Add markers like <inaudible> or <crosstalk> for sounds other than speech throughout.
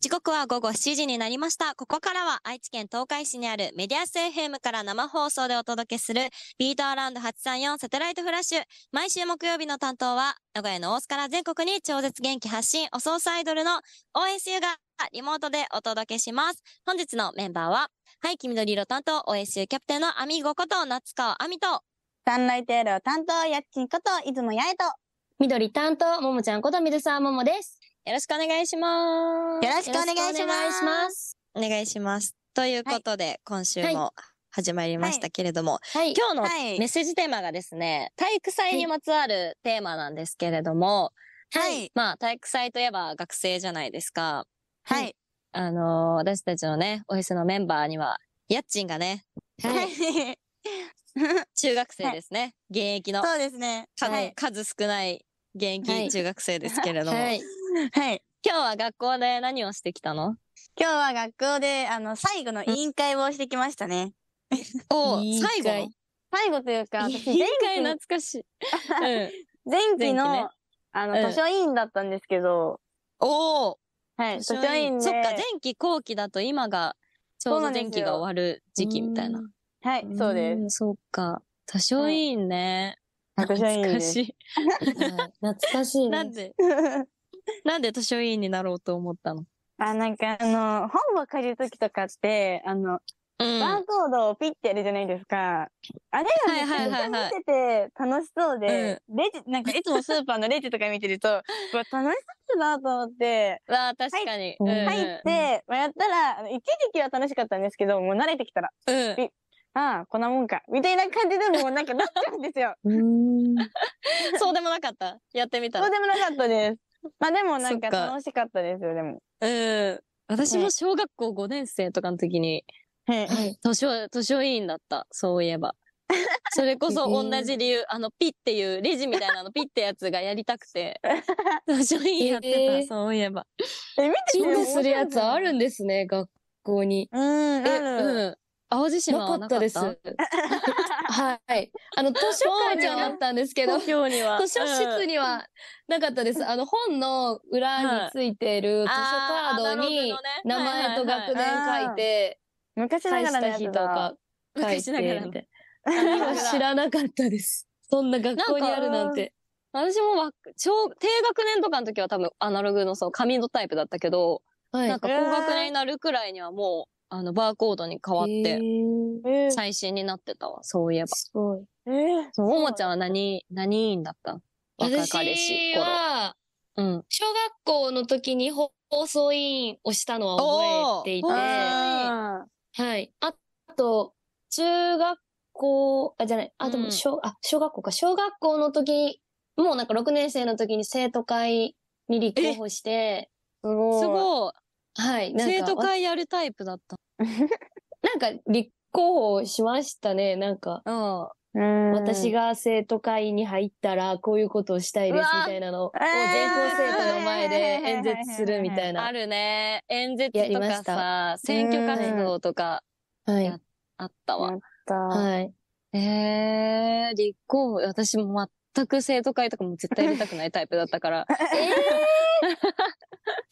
時刻は午後7時になりました。ここからは愛知県東海市にあるメディアス FM から生放送でお届けするビートアラウンド834サテライトフラッシュ。毎週木曜日の担当は名古屋の大須から全国に超絶元気発信おソースアイドルの応援 u がリモートでお届けします。本日のメンバーは、はい、黄緑色担当応援 u キャプテンのアミゴこと夏川あみと、サンライトエールを担当やっちんこと出雲八重と、緑担当ももちゃんこと水沢ももです。よろしくお願いします。よろしくお願いします。お願いします。ということで、はい、今週も始まりましたけれども、はいはい、今日のメッセージテーマがですね、体育祭にまつわるテーマなんですけれども、はい。まあ、体育祭といえば学生じゃないですか。はい。あのー、私たちのね、オフィスのメンバーには、家賃がね、はい。<laughs> 中学生ですね。現役の。そうですね。数少ない現役中学生ですけれども。はいはい。今日は学校で何をしてきたの今日は学校で、あの、最後の委員会をしてきましたね。お最後最後というか、私、前回懐かしい。<laughs> 前期の、あの、図書委員だったんですけど。おおはい、図書委員で。そっか、前期後期だと今が、ちょうど前期が終わる時期みたいな。はい、そうです。そっか。図書委員ね。懐かしい。懐かしい。<laughs> なんで <laughs> <laughs> なんで図書委員になろうと思ったのあ、なんかあの、本を借りるときとかって、あの、うん、バーコードをピッてやるじゃないですか。あれがいはい、見てて楽しそうで、レジ、なんかいつもスーパーのレジとか見てると、<laughs> わ、楽しそうだなと思って。わあ、確かに。入って、まあ、やったらあの、一時期は楽しかったんですけど、もう慣れてきたら、うん、ああ、こんなもんか。みたいな感じでもうなんかなっちゃうんですよ。<laughs> そうでもなかったやってみたら。そうでもなかったです。まあでもなんか楽しかったですよ、でも。うん。私も小学校5年生とかの時に、はい。図書、図書委員だった、そういえば。<laughs> それこそ同じ理由、あの、ピっていう、レジみたいなの <laughs> ピってやつがやりたくて、図 <laughs> 書委員やってた、えー、そういえば。え、見てみするやつあるんですね、学校に。うん、あうん。淡路島はなかったです。はい。あの、図書館にはあったんですけど、図書室にはなかったです。あの、本の裏についてる図書カードに名前と学年書いて、昔ながらの日とか書いてみた知らなかったです。そんな学校にあるなんて。私も小、低学年とかの時は多分アナログのその紙のタイプだったけど、はい、なんか高学年になるくらいにはもう、あの、バーコードに変わって、最新になってたわ、そういえば。すごい。えー、ももちゃんは何、何員だった若彼氏頃。は、うん。小学校の時に放送委員をしたのは覚えていて、はい。あと、中学校、あ、じゃない、あ、でも小、うん、あ、小学校か、小学校の時、もうなんか6年生の時に生徒会に立候補して、すごい。はい。生徒会やるタイプだった。<laughs> なんか、立候補しましたね、なんか。うん。私が生徒会に入ったら、こういうことをしたいですみたいなのを、全校生徒の前で演説するみたいな。あるね。演説とかさ、選挙活動とか、はい。あったわ。あった。はい。えー、立候補、私も全く生徒会とかも絶対入れたくないタイプだったから。え <laughs> ー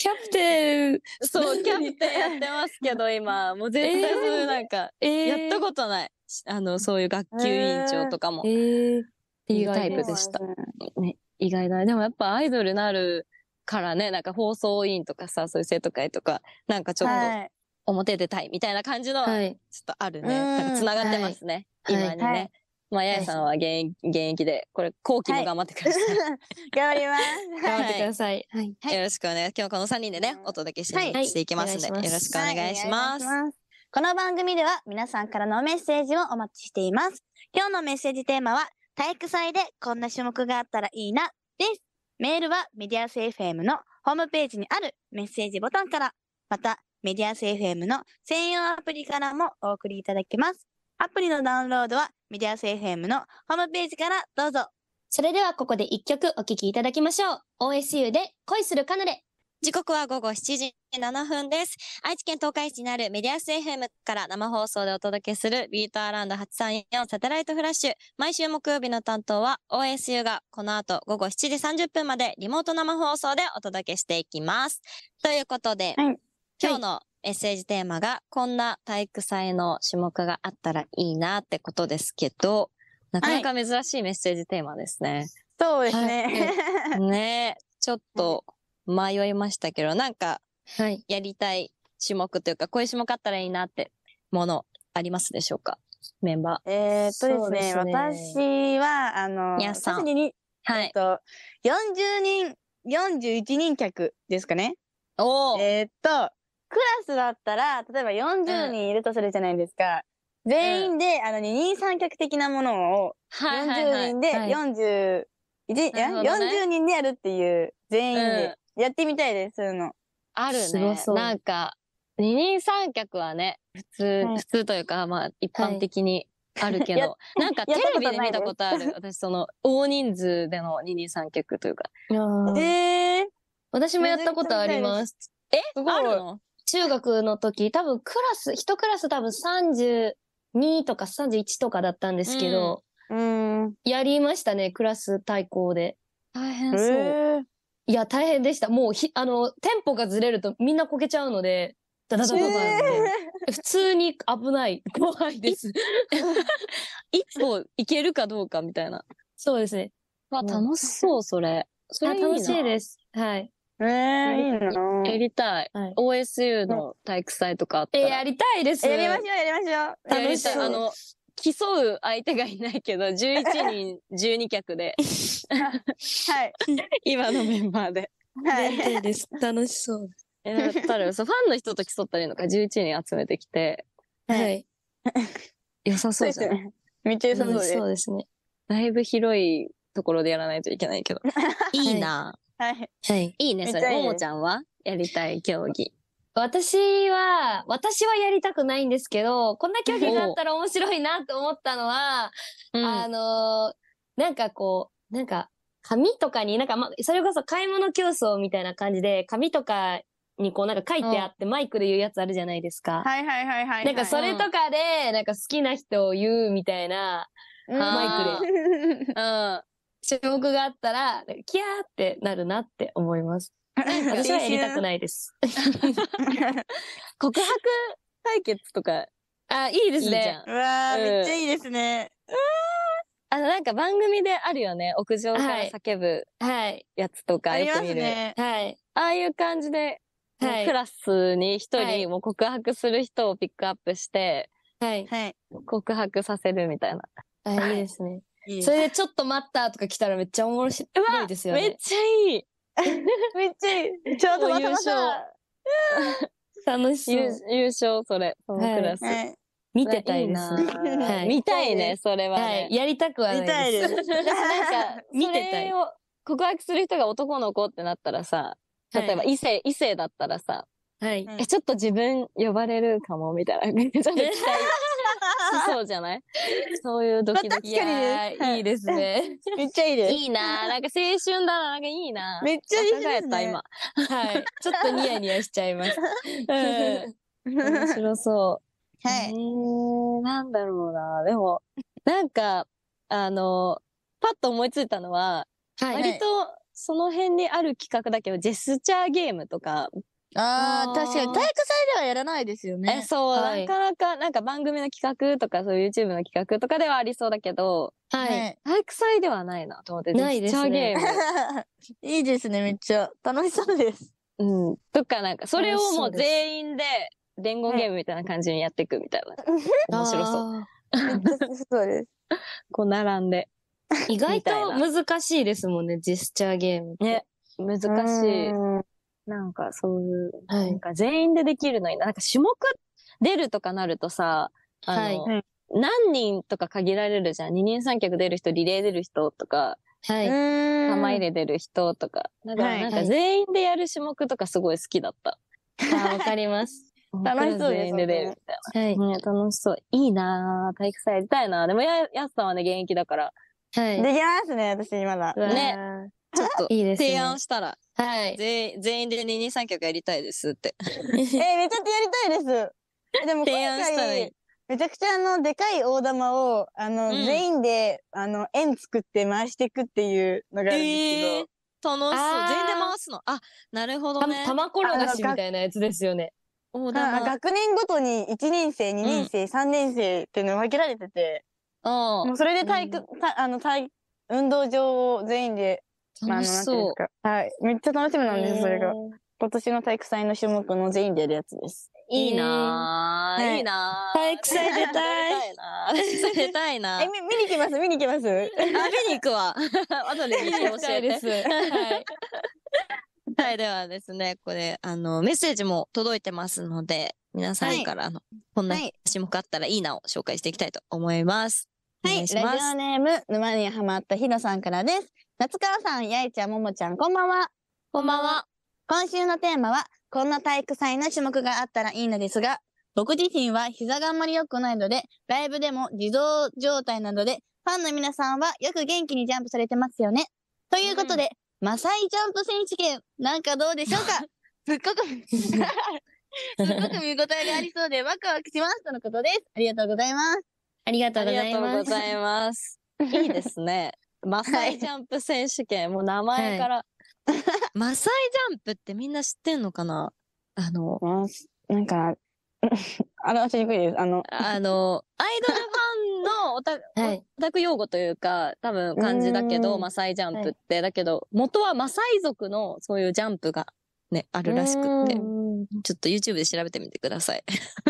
キャプテン、そう、キャプテンやってますけど、<laughs> 今、もう絶対そういうなんか、えー、やったことない。あの、そういう学級委員長とかも。えー、っていうタイプでした。ね、意外だ。でもやっぱアイドルなるからね、なんか放送委員とかさ、そういう生徒会とか、なんかちょっと、表出たいみたいな感じの、はちょっとあるね。はい、な繋がってますね。はい、今にね。はいまあ、ややさんは現現役で、これ、後期も頑張ってください。はい、<laughs> 頑張ります。頑張ってください。はい。はい、よろしくお願い、今日この3人でね、お届けして,、い、していきますんで、よろしくお願いします。この番組では皆さんからのメッセージをお待ちしています。今日のメッセージテーマは、体育祭でこんな種目があったらいいな、です。メールはメディアス FM のホームページにあるメッセージボタンから、またメディアス FM の専用アプリからもお送りいただけます。アプリのダウンロードはメディアス FM のホームページからどうぞ。それではここで一曲お聴きいただきましょう。OSU で恋するカヌレ。時刻は午後7時7分です。愛知県東海市にあるメディアス FM から生放送でお届けするビートアラウンド834サテライトフラッシュ。毎週木曜日の担当は OSU がこの後午後7時30分までリモート生放送でお届けしていきます。ということで、はい、今日のメッセージテーマが、こんな体育祭の種目があったらいいなってことですけど、なかなか珍しいメッセージテーマですね。そうですね。はい、<laughs> ねちょっと迷いましたけど、なんか、やりたい種目というか、こういう種目あったらいいなってものありますでしょうかメンバー。えー、っとですね、すね私は、あの、皆さん。はい。えっと、40人、41人客ですかね。おえっと、クラスだったら、例えば40人いるとするじゃないですか。うん、全員で、あの、二人三脚的なものを、40人で、40、40人でやるっていう、全員で。やってみたいです、そういうの。あるね。なんか、二人三脚はね、普通、はい、普通というか、まあ、一般的にあるけど、は <laughs> い、なんかテレビで見たことある。私、その、大人数での二人三脚というか。ええー、私もやったことあります。えすごいあるの中学の時、多分クラス、一クラス多分32とか31とかだったんですけど、うん、やりましたね、クラス対抗で。大変そう。えー、いや、大変でした。もうひ、あの、テンポがずれるとみんなこけちゃうので、ダダダダダ、普通に危ない。怖いです。<laughs> 一歩いけるかどうかみたいな。そうですね。わ、楽しそう、それ。それ楽しいです。はい。ええいいなやりたい。はい OSU の体育祭とかあったえら。やりたいです。やりましょう、やりましょう。やりたいあの、競う相手がいないけど、11人12脚で、<laughs> はい。今のメンバーで。はい。です。楽しそう。え、だったら、そう、ファンの人と競ったりのか、11人集めてきて、はいは良さそうじゃん。いね。めっちゃ良さそうです。そうですね。だいぶ広いところでやらないといけないけど。<laughs> いいなはい。い。いね、それ。ももちゃんはやりたい競技。私は、私はやりたくないんですけど、こんな競技があったら面白いなと思ったのは、あの、なんかこう、なんか、紙とかに、なんか、ま、それこそ買い物競争みたいな感じで、紙とかにこうなんか書いてあって、マイクで言うやつあるじゃないですか。はいはいはいはい。なんかそれとかで、なんか好きな人を言うみたいな、マイクで。うん。証目があったら、キャーってなるなって思います。<laughs> 私はやりたくないです。告白対決とか。あ、いいですね。いいわあ、うん、めっちゃいいですね。あの、なんか番組であるよね。屋上から叫ぶ、はい、やつとか、はい、よく見る。ね、はい。ああいう感じで、はい、クラスに一人も告白する人をピックアップして、はい。告白させるみたいな。あ、いいですね。それでちょっと待ったとか来たらめっちゃおもろしいですよね。めっちゃいい。<laughs> めっちゃいい。ちょうど優勝。楽しい。優勝、それ。のクラス。見てたいな。見たいね、それは、やりたくはない見たいです。なんか、<laughs> 見てたい。告白する人が男の子ってなったらさ、例えば異性、異性だったらさ、はい。え、ちょっと自分呼ばれるかも、みたいな。<laughs> ちょっと期待、<laughs> そうじゃない <laughs> そういうドキドキ。まあ、確かにいいですね。<laughs> めっちゃいいです。いいななんか青春だな。なんかいいなめっちゃいいですね。今。はい。ちょっとニヤニヤしちゃいます。う面白そう。はい。えー、なんだろうなでも、なんか、あの、パッと思いついたのは、はい、割とその辺にある企画だけど、ジェスチャーゲームとか、ああ、確かに。体育祭ではやらないですよね。えそう、はい、なかなか、なんか番組の企画とか、そういう YouTube の企画とかではありそうだけど、はい。体育祭ではないなと思って、ないですね。<laughs> いいですね、めっちゃ。楽しそうです。うん。とか、なんか、それをもう全員で、伝言ゲームみたいな感じにやっていくみたいな。はい、面白そう。そうです。<laughs> こう、並んで。意外と難しいですもんね、ジェスチャーゲームね。難しい。なんかそういう、なんか全員でできるのにな、なんか種目出るとかなるとさ、あの、はい、何人とか限られるじゃん。二人三脚出る人、リレー出る人とか、はい。玉入れ出る人とか。だからなんか全員でやる種目とかすごい好きだった。はい、あ、わかります。楽しそうです、ね。で出るみたいな。はい、ね。楽しそう。いいなぁ。体育祭やりたいなぁ。でもや、やすさんはね、現役だから。はい。できますね、私まだ。ね。ちょっと提案したら、はい全。全員で二人三脚やりたいですって。<laughs> え、めちゃやりたいです。でも提案したらいい。めちゃくちゃあの、でかい大玉を、あの、うん、全員で、あの、円作って回していくっていうのがあるんですけど。えー楽しそう。全員で回すの。あ、なるほどね。玉転がしみたいなやつですよね。学年ごとに1年生、2年生、うん、3年生っていうの分けられてて、うん。もうそれで体育、うん、あの体運動場を全員でまあ、あうか。はい。めっちゃ楽しみなんです、それが。今年の体育祭の種目の全員でやるやつです。いいなぁ、いいなぁ、体育祭出たい。出たいな <laughs> え、見に来ます見に来ますあ、見に行くわ。<laughs> 後で見に教えです。はい。はい、ではですね、これ、あの、メッセージも届いてますので、皆さんから、あの、こんな種目あったらいいなを紹介していきたいと思います。はい、いラジオネーム、沼にハマったヒロさんからです。夏川さん、やいちゃん、ももちゃん、こんばんは。こんばんは。今週のテーマは、こんな体育祭の種目があったらいいのですが、僕自身は膝があんまり良くないので、ライブでも自動状態なので、ファンの皆さんはよく元気にジャンプされてますよね。ということで、うん、マサイジャンプ選手権、なんかどうでしょうか <laughs> すっごく <laughs> すっごく見応えがありそうで、ワクワクします。とのことです。ありがとうございます。ありがとうございます。いますいいですね。マサイジャンプ選手権、もう名前から、マサイジャンプってみんな知ってんのかなあの、あなんか、<laughs> 表しにくいです。あの、あの、アイドルファンのオタ, <laughs> はいオタク用語というか、多分漢字だけど、マサイジャンプって、だけど、元はマサイ族のそういうジャンプがね、あるらしくって、ちょっと YouTube で調べてみてください。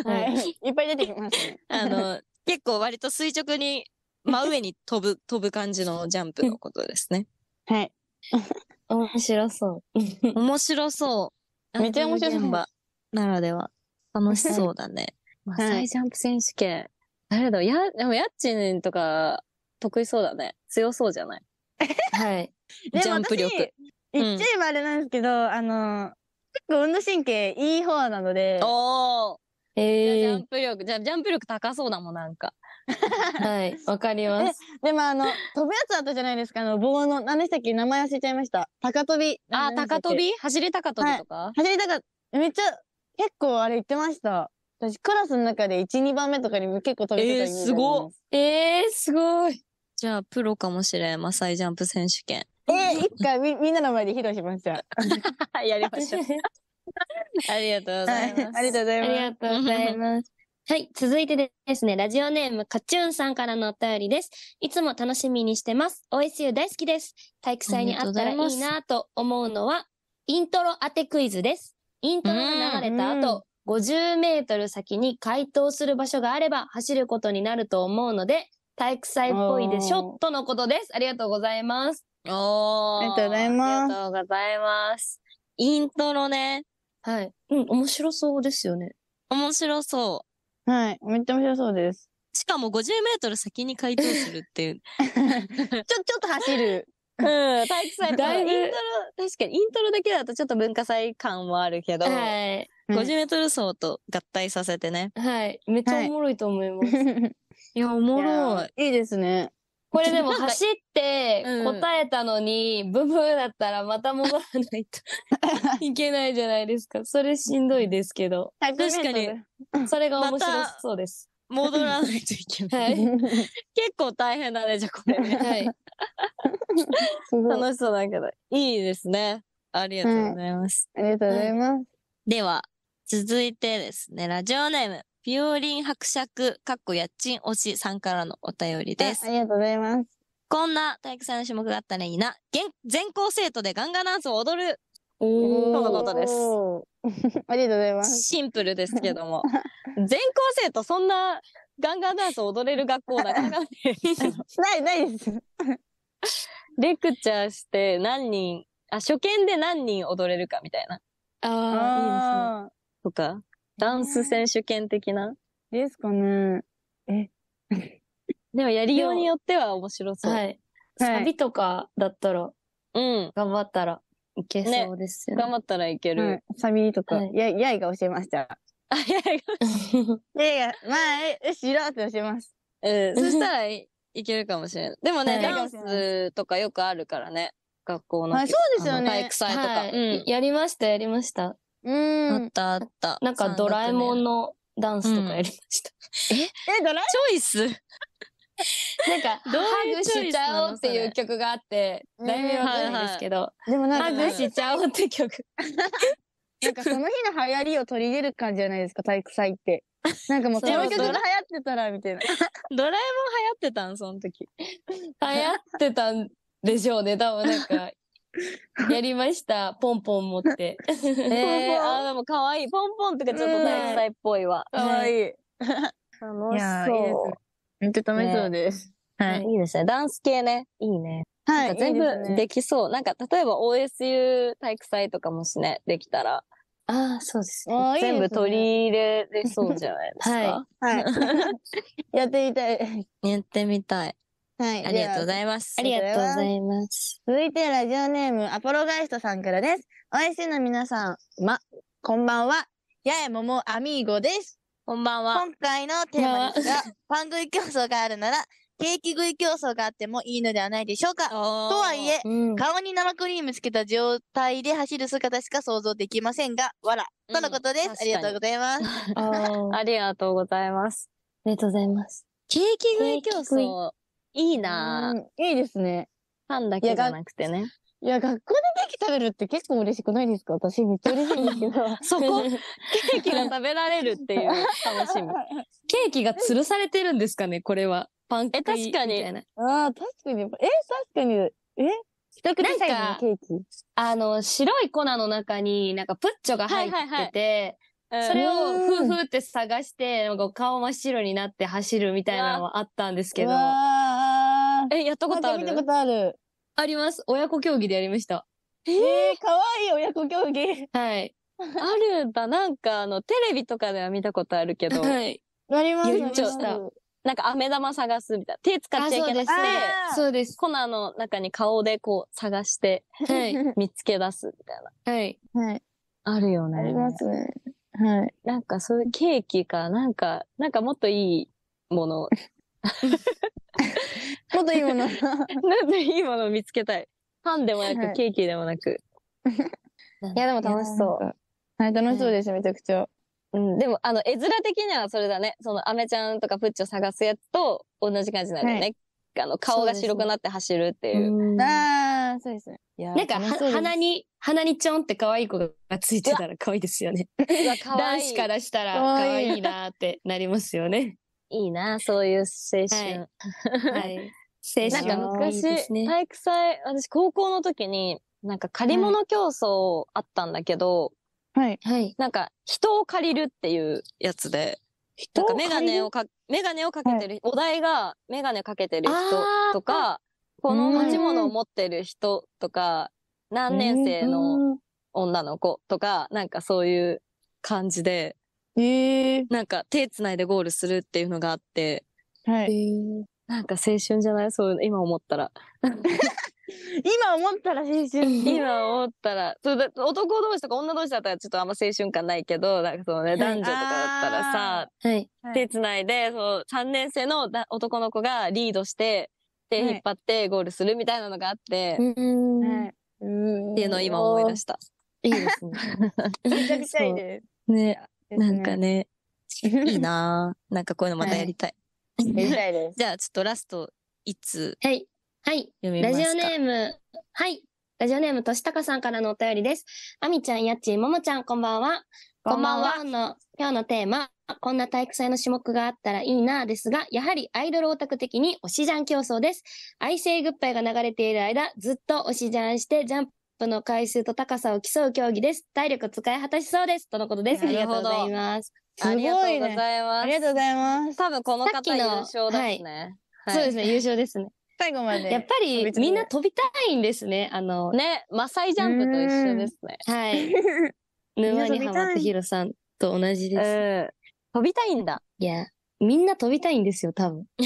はい。<laughs> いっぱい出てきますね。あの、結構割と垂直に真上に飛ぶ、<laughs> 飛ぶ感じのジャンプのことですね。はい。<laughs> 面白そう。面白そう。めっちゃ面白そう。現場ならでは。楽しそうだね。マサイジャンプ選手権。ほど。や、でも、家賃とか、得意そうだね。強そうじゃないはい。<laughs> ジャンプ力。いっちゃいばあれなんですけど、うん、あの、結構運動神経いい方なので。おーえー、ジャンプ力、じゃジャンプ力高そうだもん、なんか。はい、わかります。でもあの、飛ぶやつあったじゃないですか、あの、棒の、何でしたっけ名前忘れちゃいました。高跳び。あ、高跳び走り高跳びとか、はい、走り高、めっちゃ、結構あれ言ってました。私、クラスの中で1、2番目とかにも結構飛びてたえー、すごい。えー、すごい。じゃあ、プロかもしれん、マサイジャンプ選手権。えー、一回み、みんなの前で披露しました。<laughs> やりましょう。<laughs> ありがとうございます。ありがとうございます。ありがとうございます。はい。続いてですね、ラジオネーム、カチューンさんからのお便りです。いつも楽しみにしてます。OSU 大好きです。体育祭にあったらいいなと思うのは、イントロ当てクイズです。イントロが流れた後、50メートル先に回答する場所があれば走ることになると思うので、体育祭っぽいでしょとのことです。ありがとうございます。おー。ありがとうございます。ありがとうございます。イントロね。はい。うん、面白そうですよね。面白そう。はい。めっちゃ面白そうです。しかも50メートル先に回答するっていう。<laughs> <laughs> ちょ、ちょっと走る。うん、体育祭だいぶ。イントロ、確かにイントロだけだとちょっと文化祭感もあるけど、はい、50メートル走と合体させてね、はい。めっちゃおもろいと思います。はい、いや、おもろい。いいですね。これでも走って答えたのに、ブブーだったらまた戻らないと <laughs> いけないじゃないですか。それしんどいですけど。確かに。それが面白そうです。戻らないといけない。結構大変だね、じゃこれ、はい。<laughs> 楽しそうだけど。いいですね。ありがとうございます。はい、ありがとうございます。はい、では、続いてですね、ラジオネーム。ビオリン伯爵、かっこ家賃推しさんからのお便りです。ありがとうございます。こんな体育祭の種目があったらいいな。全校生徒でガンガンダンスを踊る。おとのことです。<laughs> ありがとうございます。シンプルですけども。<laughs> 全校生徒そんなガンガンダンスを踊れる学校なかなかない。<laughs> ない、ないです。レクチャーして何人、あ、初見で何人踊れるかみたいな。ああ、いいですね。とか。ダンス選手権的な。ですかね。え。<laughs> でもやりようによっては面白そう。はい。サビとかだったら、うん。頑張ったらいけそうですよね。ね頑張ったらいける。うん、サビとか、はい、や、やいが教えました。あ、やいが。やいが、前、後ろって教えます。<laughs> えん。そしたらいけるかもしれない。でもね、はい、ダンスとかよくあるからね。学校の。そうですよね。体育祭とか、はいうん、やりました、やりました。うん。あったあった。なんかドラえもんのダンスとかやりました。うん、え <laughs> え、ドラえもんチョイス <laughs> なんか、どうハグしちゃおうっていう曲があって、題名わかんですけど、でもなんか、ハグしちゃおうって曲。<laughs> なんかその日の流行りを取り入れる感じじゃないですか、体育祭って。なんかもうこの曲が流行ってたら、みたいな。ドラえもん流行ってたん、その時。流行ってたんでしょうね、多分なんか、<laughs> やりました。ポンポン持って。<laughs> えー、あ、でも可愛い。ポンポンってかちょっと体育祭っぽいわ。可愛いい。楽しそう。めっちゃ楽しそうです。はい。いいですね。ダンス系ね。いいね。はい。全部できそう。なんか、例えば OSU 体育祭とかもしね、できたら。ああ、そうですね。全部取り入れれそうじゃないですか。はい。はい。<laughs> やってみたい。やってみたい。はい。ありがとうございます。ありがとうございます。続いてラジオネーム、アポロガイストさんからです。OIC の皆さん、ま、こんばんは。ややももアミーゴです。こんばんは。今回のテーマですが、パン食い競争があるなら、ケーキ食い競争があってもいいのではないでしょうか。とはいえ、うん、顔に生クリームつけた状態で走る姿しか想像できませんが、わら。とのことです。うん、ありがとうございます。<laughs> <laughs> ありがとうございます。ありがとうございます。ケーキ食い競争。いいなぁ。いいですね。パンだけじゃなくてね。いや、学校でケーキ食べるって結構嬉しくないですか私めっちゃ嬉しいんですけど。<laughs> そこ、ケーキが食べられるっていう <laughs> 楽しみ。ケーキが吊るされてるんですかねこれは。パンケーキみたいな。え、確かに。ああ、確かに。え、確かに。え一口サイズのケーキあの、白い粉の中になんかプッチョが入ってて、はいはいはいそれをふうふうって探して、なんか顔真っ白になって走るみたいなのはあったんですけど。え、やったことある見たことある。あります。親子競技でやりました。えー、かわいい親子競技。はい。あるんだ。なんか、あの、テレビとかでは見たことあるけど。はい。やりました。なんか、飴玉探すみたいな。手使っちゃいけなくて。そうです。粉の中に顔でこう探して、はい。<laughs> 見つけ出すみたいな。はい。はい。あるよね。ありますね。はい。なんか、そういうケーキか、なんか、なんかもっといいもの <laughs> もっといいもの。なんでいいものを見つけたい。パンでもなく、ケーキでもなく。<laughs> いや、でも楽しそう。はい、楽しそうです、めちゃくちゃ。う。ん、でも、あの、絵面的にはそれだね。その、アメちゃんとかプッチを探すやつと同じ感じなんだよね。あの、顔が白くなって走るっていう。ああ、そうですね。なんか、は鼻に、鼻にちょんって可愛い子がついてたら可愛いですよね。<laughs> 男子からしたら可愛いなってなりますよね。いいな、そういう青春。はい。<laughs> はい、青春なんか昔、ね、体育祭、私高校の時に、なんか借り物競争あったんだけど、はい。はい。なんか人を借りるっていうやつで、なんかメガネをか、メガネをかけてる、はい、お題がメガネかけてる人とか、この持ち物を持ってる人とか、何年生の女の子とか、なんかそういう感じで、えー、なんか手つないでゴールするっていうのがあって、はい。えー、なんか青春じゃないそう、今思ったら。<laughs> 今思ったら青春。<laughs> 今思ったら、そうだ男同士とか女同士だったらちょっとあんま青春感ないけど、なんかそのね、はい、男女とかだったらさ、はい、手つないで、そう3年生の男の子がリードして、手引っ張ってゴールするみたいなのがあって、はい、っていうのを今思い出した。いいですね。<laughs> めちゃくちゃいいね。ね。なんかね、<laughs> いいなぁ。なんかこういうのまたやりたい。やりたいです。<laughs> じゃあちょっとラストいつ。はい。はい。ラジオネーム。はい。ラジオネームとしたかさんからのお便りです。あみちゃん、やっち、ももちゃん、こんばんは。こんばんは。んんは今日のテーマ、こんな体育祭の種目があったらいいなぁですが、やはりアイドルオタク的に推しジャン競争です。愛性グッバイが流れている間、ずっと推しジャンしてジャンプの回数と高さを競う競技です。体力を使い果たしそうです。とのことです。ありがとうございます。すごいね、ありがとうございます。ありがとうございます。多分この方優勝ですね、はい。そうですね、優勝ですね。最後まで。やっぱりみんな飛びたいんですね。あの。ね、マサイジャンプと一緒ですね。はい。<laughs> 沼にハマったヒロさんと同じです。飛びたいんだ。いや、みんな飛びたいんですよ、多分。<laughs> <laughs>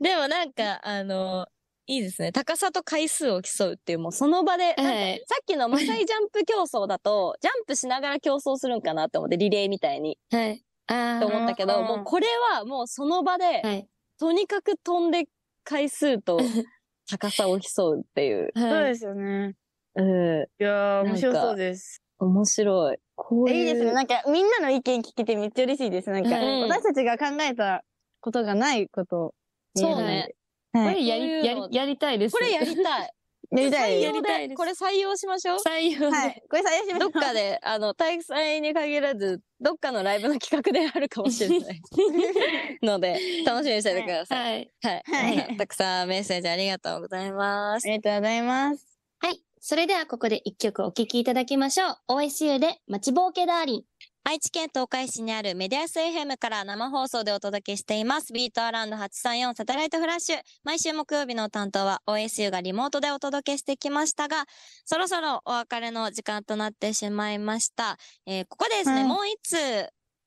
でもなんか、あの、いいですね。高さと回数を競うっていう、もうその場で、えー、さっきのマサイジャンプ競争だと、ジャンプしながら競争するんかなって思って、リレーみたいに。はい。て思ったけど、もうこれはもうその場で、はい、とにかく飛んで回数と <laughs> 高さを競うっていう。はい、そうですよね。うん。いやー、面白そうです。面白い。こういいですね。なんか、みんなの意見聞けてめっちゃ嬉しいです。なんか、うん、私たちが考えたことがないことそうね。これやり、やり、やりたいです。これやりたい。<laughs> やりたい。やりたいでこれ採用しましょう。採用。はい。これ採用しましょう。どっかで、あの、体育祭に限らず、どっかのライブの企画であるかもしれない。<laughs> ので、楽しみにしててください。はい。はい。はい、<laughs> たくさんメッセージありがとうございます。ありがとうございます。はい。それではここで一曲お聴きいただきましょう。OSU で、待ちぼうけダーリン。愛知県東海市にあるメディアス FM から生放送でお届けしています。ビートアラウンド834サテライトフラッシュ。毎週木曜日の担当は OSU がリモートでお届けしてきましたが、そろそろお別れの時間となってしまいました。えー、ここでですね、はい、もう一通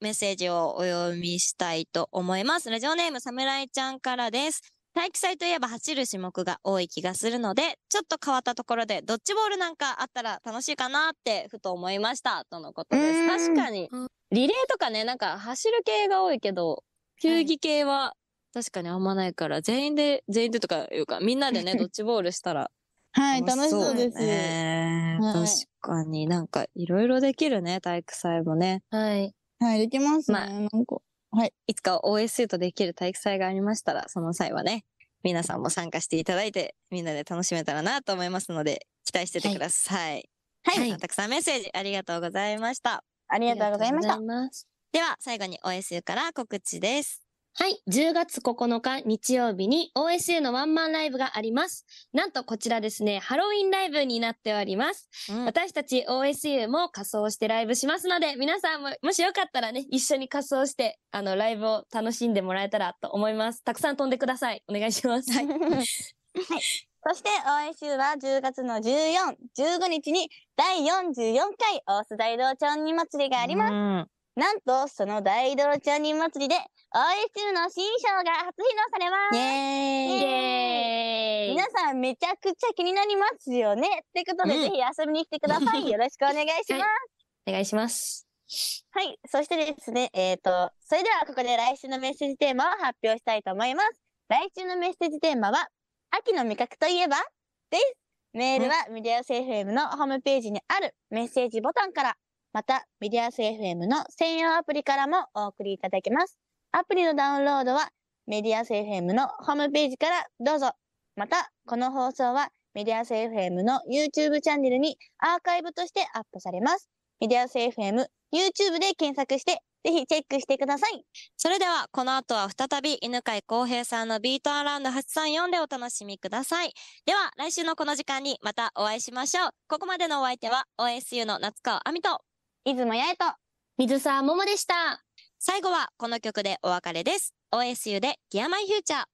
メッセージをお読みしたいと思います。ラジオネーム、サムライちゃんからです。体育祭といえば走る種目が多い気がするので、ちょっと変わったところでドッジボールなんかあったら楽しいかなってふと思いました、とのことです。確かに。リレーとかね、なんか走る系が多いけど、球技系は確かにあんまないから、全員で、全員でとかいうか、みんなでね、<laughs> ドッジボールしたら、はい、楽しそうです。ね、確かになんかいろいろできるね、体育祭もね。はい。はい、できますね。まあ、なんか。はい。いつか OSU とできる体育祭がありましたら、その際はね、皆さんも参加していただいて、みんなで楽しめたらなと思いますので、期待しててください。はい。はい、たくさんメッセージありがとうございました。ありがとうございました。では、最後に OSU から告知です。はい。10月9日日曜日に OSU のワンマンライブがあります。なんとこちらですね、ハロウィンライブになっております。うん、私たち OSU も仮装してライブしますので、皆さんももしよかったらね、一緒に仮装して、あの、ライブを楽しんでもらえたらと思います。たくさん飛んでください。お願いします。はい。<laughs> そして OSU は10月の14、15日に第44回大須大道町に祭りがあります。なんと、その大泥ち人祭りで、OSU の新章が初披露されます。イェーイ皆さんめちゃくちゃ気になりますよねってことで、ぜひ遊びに来てください。<laughs> よろしくお願いします。はい、お願いします。はい。そしてですね、えっ、ー、と、それではここで来週のメッセージテーマを発表したいと思います。来週のメッセージテーマは、秋の味覚といえばです。メールは、ミディアス FM のホームページにあるメッセージボタンからまた、メディアス FM の専用アプリからもお送りいただけます。アプリのダウンロードは、メディアス FM のホームページからどうぞ。また、この放送は、メディアス FM の YouTube チャンネルにアーカイブとしてアップされます。メディアス FM、YouTube で検索して、ぜひチェックしてください。それでは、この後は再び犬飼康平さんのビートアラウンド834でお楽しみください。では、来週のこの時間にまたお会いしましょう。ここまでのお相手は、OSU の夏川亜美と、出雲八重と水沢桃でした。最後はこの曲でお別れです。OSU で g e a r My Future。